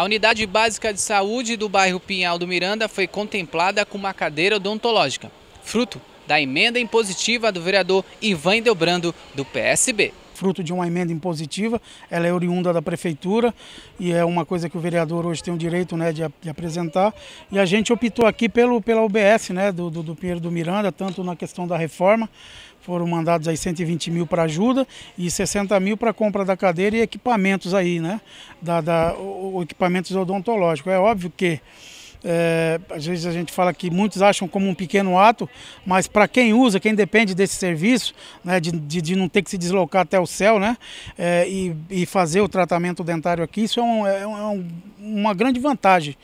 A unidade básica de saúde do bairro Pinhal do Miranda foi contemplada com uma cadeira odontológica, fruto da emenda impositiva do vereador Ivan Delbrando, do PSB fruto de uma emenda impositiva, ela é oriunda da prefeitura e é uma coisa que o vereador hoje tem o direito né, de, de apresentar. E a gente optou aqui pelo, pela UBS né, do, do, do Pinheiro do Miranda, tanto na questão da reforma, foram mandados aí 120 mil para ajuda e 60 mil para compra da cadeira e equipamentos aí, né? Da, da o, o equipamentos odontológicos. É óbvio que é, às vezes a gente fala que muitos acham como um pequeno ato, mas para quem usa, quem depende desse serviço, né, de, de, de, não ter que se deslocar até o céu né, é, e, e, fazer o tratamento dentário aqui, isso é, um, é um, é uma grande vantagem.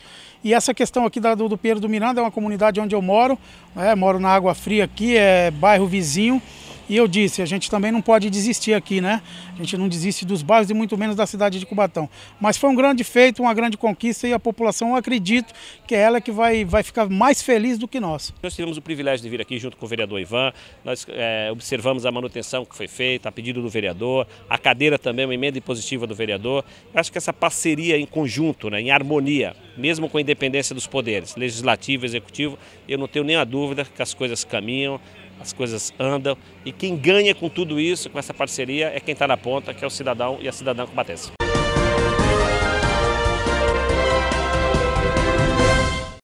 E essa questão aqui da, do, do Pinheiro do Miranda é uma comunidade onde eu moro, né, moro na Água Fria aqui, é bairro vizinho. E eu disse, a gente também não pode desistir aqui, né? A gente não desiste dos bairros e muito menos da cidade de Cubatão. Mas foi um grande feito, uma grande conquista e a população, eu acredito que é ela que vai, vai ficar mais feliz do que nós. Nós tivemos o privilégio de vir aqui junto com o vereador Ivan, nós é, observamos a manutenção que foi feita, a pedido do vereador, a cadeira também, uma emenda positiva do vereador. Eu acho que essa parceria em conjunto, né, em harmonia, mesmo com a independência dos poderes, legislativo, executivo, eu não tenho nenhuma dúvida que as coisas caminham, as coisas andam e quem ganha com tudo isso, com essa parceria, é quem está na ponta, que é o cidadão e a cidadã combatense.